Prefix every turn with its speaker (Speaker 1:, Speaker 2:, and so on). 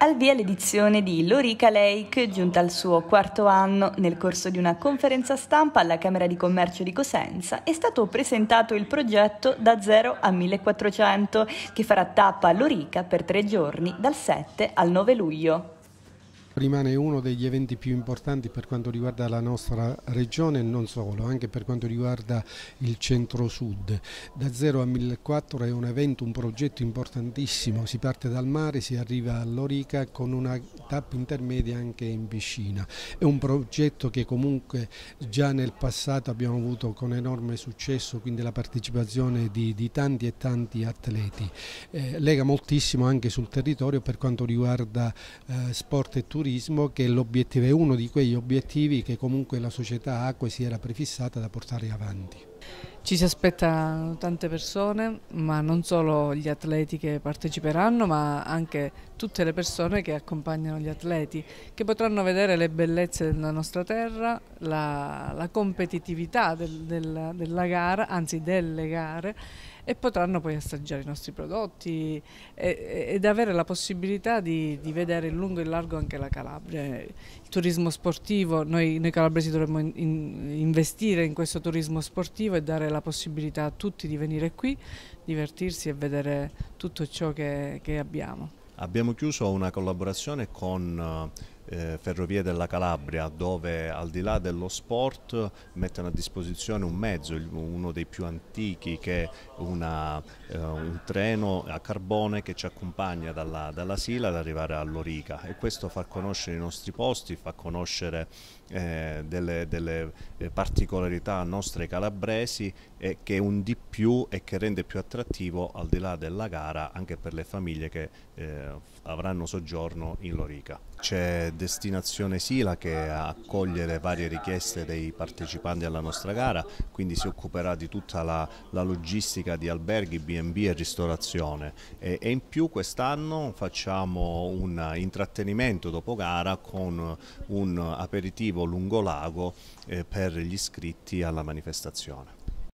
Speaker 1: Al via l'edizione di Lorica Lake, giunta al suo quarto anno, nel corso di una conferenza stampa alla Camera di Commercio di Cosenza è stato presentato il progetto Da 0 a 1400, che farà tappa a Lorica per tre giorni dal 7 al 9 luglio
Speaker 2: rimane uno degli eventi più importanti per quanto riguarda la nostra regione e non solo, anche per quanto riguarda il centro-sud. Da 0 a 1400 è un evento, un progetto importantissimo, si parte dal mare, si arriva all'Orica con una tappa intermedia anche in piscina. È un progetto che comunque già nel passato abbiamo avuto con enorme successo, quindi la partecipazione di, di tanti e tanti atleti. Eh, lega moltissimo anche sul territorio per quanto riguarda eh, sport e turismo turismo che l'obiettivo è uno di quegli obiettivi che comunque la società acque si era prefissata da portare avanti.
Speaker 3: Ci si aspettano tante persone, ma non solo gli atleti che parteciperanno, ma anche tutte le persone che accompagnano gli atleti, che potranno vedere le bellezze della nostra terra, la, la competitività del, della, della gara, anzi delle gare e potranno poi assaggiare i nostri prodotti e, ed avere la possibilità di, di, vedere in lungo e in largo anche la Calabria. Il turismo sportivo, noi, noi calabresi dovremmo in, in, investire in questo turismo sportivo e dare la possibilità a tutti di venire qui, divertirsi e vedere tutto ciò che, che abbiamo.
Speaker 4: Abbiamo chiuso una collaborazione con eh, eh, Ferrovie della Calabria dove al di là dello sport mettono a disposizione un mezzo, uno dei più antichi che è una, eh, un treno a carbone che ci accompagna dalla, dalla Sila ad arrivare all'Orica e questo fa conoscere i nostri posti, fa conoscere eh, delle, delle eh, particolarità nostre calabresi e eh, che è un di più e che rende più attrattivo al di là della gara anche per le famiglie che eh, avranno soggiorno in Lorica. C'è destinazione Sila che accoglie le varie richieste dei partecipanti alla nostra gara, quindi si occuperà di tutta la, la logistica di alberghi, B&B e ristorazione e, e in più quest'anno facciamo un intrattenimento dopo gara con un aperitivo lungo lago eh, per gli iscritti alla manifestazione.